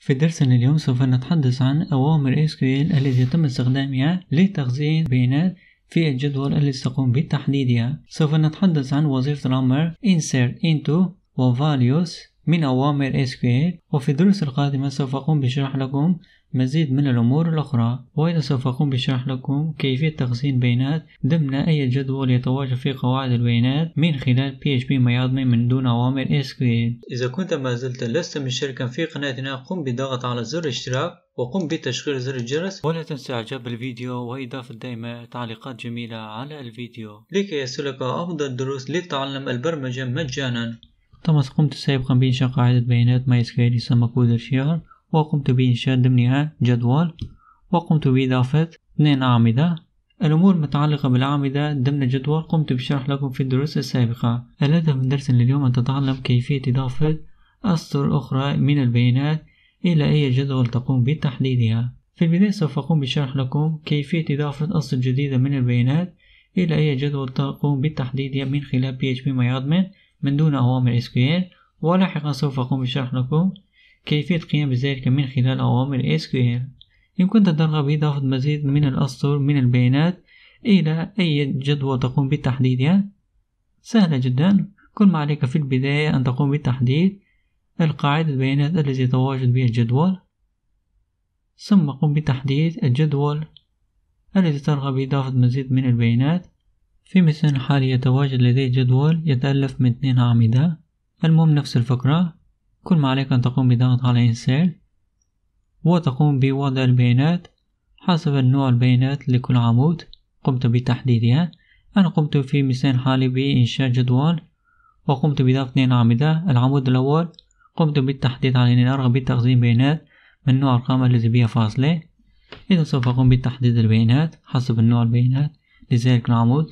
في درسنا اليوم سوف نتحدث عن أوامر SQL التي يتم استخدامها لتخزين بيانات في الجدول الذي تقوم بتحديدها سوف نتحدث عن وظيفة الأمر insert into و values من أوامر SQL وفي الدروس القادمة سوف أقوم بشرح لكم مزيد من الأمور الأخرى وأيضا سوف أقوم بشرح لكم كيفية تخزين بيانات ضمن أي جدول يتواجد فيه قواعد البيانات من خلال PHP MyAdmin من دون أوامر SQL إذا كنت ما زلت لست مشتركا في قناتنا قم بضغط على زر الاشتراك وقم بتشغيل زر الجرس ولا تنسى اعجاب الفيديو واضافه دائما تعليقات جميله على الفيديو لكي يصلك افضل دروس لتعلم البرمجه مجانا قمت سابقا بإنشاء قاعدة بيانات MySQL يسمى كودر شير وقمت بإنشاء ضمنها جدول وقمت بإضافة اثنين أعمدة الأمور المتعلقة بالأعمدة ضمن الجدول قمت بشرح لكم في الدروس السابقة الهدف من درسنا لليوم أن تتعلم كيفية إضافة أسطر أخرى من البيانات إلى أي جدول تقوم بتحديدها في البداية سوف أقوم بشرح لكم كيفية إضافة أسطر جديدة من البيانات إلى أي جدول تقوم بتحديدها من خلال PHP MyAdmin من دون أوامر SQL ولاحقا سوف أقوم بشرح لكم كيفية القيام بذلك من خلال أوامر SQL يمكن ترغب إضافة مزيد من الأسطر من البيانات إلى أي جدول تقوم بتحديدها سهلة جدا كل ما عليك في البداية أن تقوم بتحديد القاعدة البيانات التي يتواجد بها الجدول ثم قم بتحديد الجدول الذي ترغب بإضافة مزيد من البيانات في مثل حال يتواجد لدي جدول يتألف من اثنين أعمدة المهم نفس الفكرة كل ما عليك أن تقوم بالضغط على Insert وتقوم بوضع البيانات حسب نوع البيانات لكل عمود قمت بتحديدها أنا قمت في مثال حالي بإنشاء جدول وقمت بضغط اثنين أعمدة العمود الأول قمت بالتحديد على أنني أرغب بتخزين بيانات من نوع أرقام الذي بها فاصلة إذا سوف أقوم بتحديد البيانات حسب نوع البيانات لذلك العمود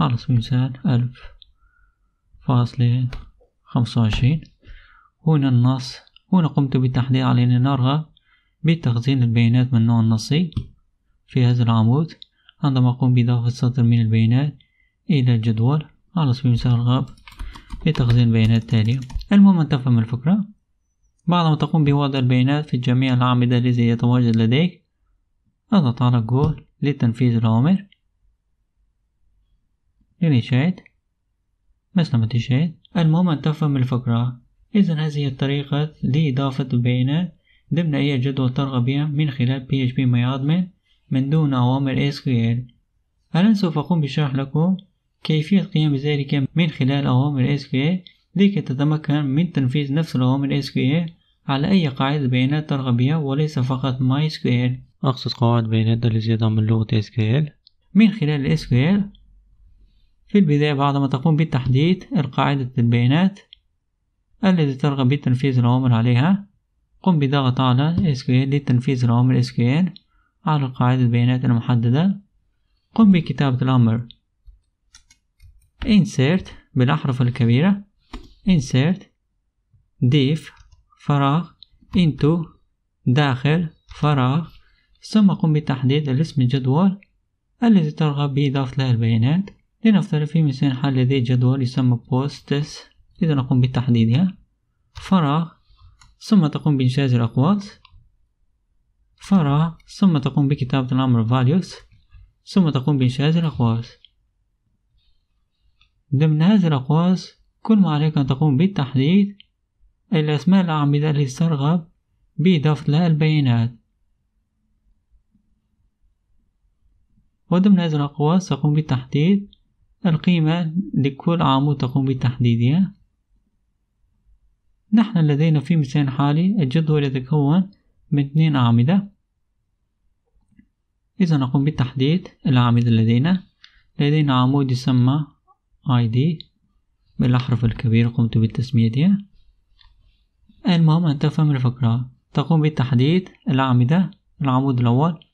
على سبيل المثال ألف فاصلة خمسة وعشرين هنا النص هنا قمت بالتحضير علينا نرغب بتخزين البيانات من نوع النصي في هذا العمود عندما أقوم بإضافة سطر من البيانات إلى الجدول على سبيل المثال الغاب لتخزين البيانات التالية المهم أن تفهم الفكرة بعدما تقوم بوضع البيانات في جميع الأعمدة التي يتواجد لديك اضغط على جول لتنفيذ الأوامر لنشاهد مثل ما تشاهد المهم أن تفهم الفكرة إذا هذه الطريقة لإضافة البيانات ضمن أي جدول ترغب بها من خلال PHP MyAdmin من دون أوامر SQL الآن سوف أقوم بشرح لكم كيفية القيام بذلك من خلال أوامر SQL لكي تتمكن من تنفيذ نفس الأوامر SQL على أي قاعدة بيانات ترغب بها وليس فقط MySQL أقصد قواعد بيانات التي من لغة SQL من خلال SQL في البداية بعد ما تقوم بتحديد قاعدة البيانات الذي ترغب بتنفيذ الأوامر عليها قم بضغط على SQL لتنفيذ الأوامر SQL على قاعدة البيانات المحددة قم بكتابة الأمر insert بالأحرف الكبيرة insert div فراغ into داخل فراغ ثم قم بتحديد الاسم الجدول الذي ترغب بإضافة له البيانات لنفترض في مثال حل لدي جدول يسمى posts إذا نقوم بتحديدها فراغ ثم تقوم بإنشاء الأقواس فراغ ثم تقوم بكتابة الأمر values ثم تقوم بإنشاء الأقواس ضمن هذه الأقواس كل ما عليك أن تقوم بالتحديد الأسماء الأعمدة التي ترغب بإضافة لها البيانات وضمن هذه الأقواس تقوم بالتحديد القيمة لكل عمود تقوم بتحديدها نحن لدينا في مثال حالي الجدول يتكون من اثنين أعمدة إذا نقوم بتحديد الأعمدة لدينا لدينا عمود يسمى ID بالأحرف الكبيرة قمت بتسميتها المهم أن تفهم الفكرة تقوم بتحديد الأعمدة العمود الأول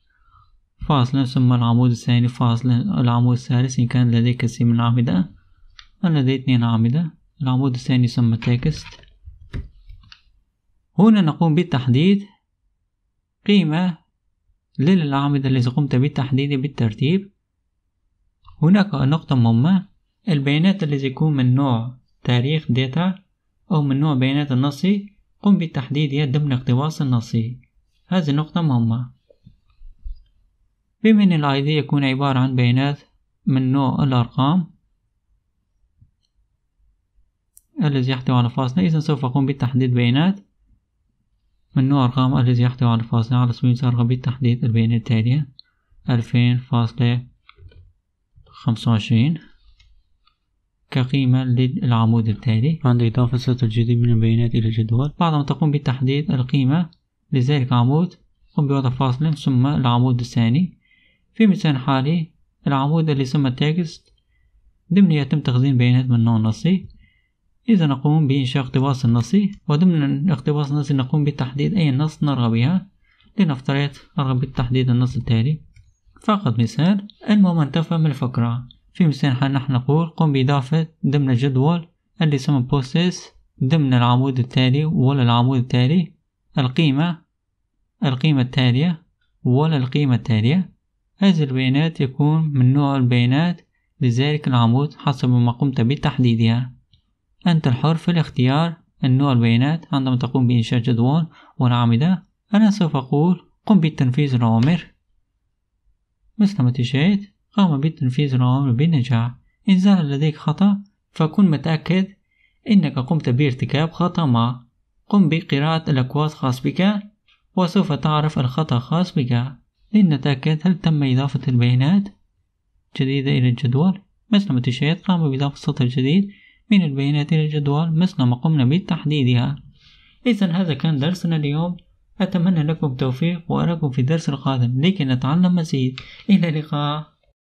فاصلا ثم العمود الثاني فاصلا العمود الثالث إن كان لديك سي من الأعمدة أنا لدي اثنين أعمدة العمود الثاني يسمى تكست هنا نقوم بالتحديد قيمة للأعمدة التي قمت بالتحديد بالترتيب هناك نقطة مهمة البيانات التي تكون من نوع تاريخ داتا أو من نوع بيانات النصي قم بتحديدها ضمن اقتباس النصي هذه نقطة مهمة بما أن الأيضا يكون عبارة عن بيانات من نوع الأرقام الذي يحتوي على فاصلة إذا سوف أقوم بتحديد بيانات من نوع أرقام الذي يحتوي على الفاصلة على سبيل المثال رغبت تحديد البيانات التالية ألفين فاصلة خمسة وعشرين كقيمة للعمود التالي عند إضافة سطر جديد من البيانات إلى الجدول بعد ما تقوم بتحديد القيمة لذلك العمود قم بوضع فاصلة ثم العمود الثاني في مثال حالي العمود اللي يسمى التكست ضمن يتم تخزين بيانات من نوع نصي إذا نقوم بإنشاء اقتباس نصي وضمن الاقتباس النصي نقوم بتحديد أي نص نرغب بها لنفترض أرغب بتحديد النص التالي فقط مثال المهم أن تفهم الفكرة في مثال نحن نقول قم بإضافة ضمن الجدول اللي يسمى بوستس ضمن العمود التالي ولا العمود التالي القيمة القيمة التالية ولا القيمة التالية هذه البيانات يكون من نوع البيانات لذلك العمود حسب ما قمت بتحديدها أنت الحر في الاختيار النوع البيانات عندما تقوم بإنشاء جدول والعمدة أنا سوف أقول قم بتنفيذ الأوامر مثل ما تشاهد قام بتنفيذ الأوامر بنجاح إن زال لديك خطأ فكن متأكد إنك قمت بارتكاب خطأ ما قم بقراءة الأكواد خاص بك وسوف تعرف الخطأ خاص بك لنتأكد هل تم إضافة البيانات جديدة إلى الجدول مثل ما تشاهد قام بإضافة سطر جديد من البيانات للجدول مثل ما قمنا بتحديدها إذا هذا كان درسنا اليوم أتمنى لكم التوفيق وأراكم في الدرس القادم لكي نتعلم مزيد إلى اللقاء